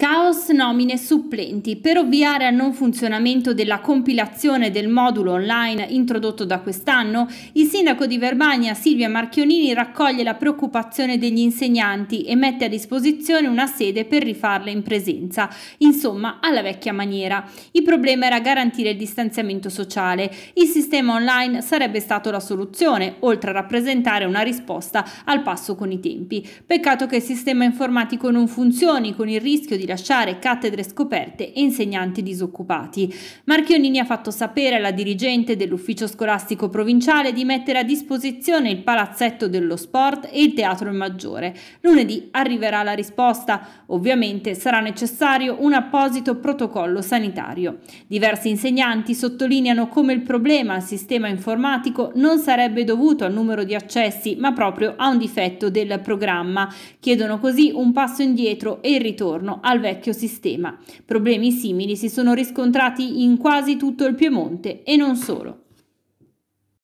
Caos nomine supplenti. Per ovviare al non funzionamento della compilazione del modulo online introdotto da quest'anno, il sindaco di Verbania Silvia Marchionini raccoglie la preoccupazione degli insegnanti e mette a disposizione una sede per rifarla in presenza, insomma alla vecchia maniera. Il problema era garantire il distanziamento sociale. Il sistema online sarebbe stato la soluzione, oltre a rappresentare una risposta al passo con i tempi. Peccato che il sistema informatico non funzioni, con il rischio di lasciare cattedre scoperte e insegnanti disoccupati. Marchionini ha fatto sapere alla dirigente dell'ufficio scolastico provinciale di mettere a disposizione il palazzetto dello sport e il teatro maggiore. Lunedì arriverà la risposta. Ovviamente sarà necessario un apposito protocollo sanitario. Diversi insegnanti sottolineano come il problema al sistema informatico non sarebbe dovuto al numero di accessi, ma proprio a un difetto del programma. Chiedono così un passo indietro e il ritorno al vecchio sistema. Problemi simili si sono riscontrati in quasi tutto il Piemonte e non solo.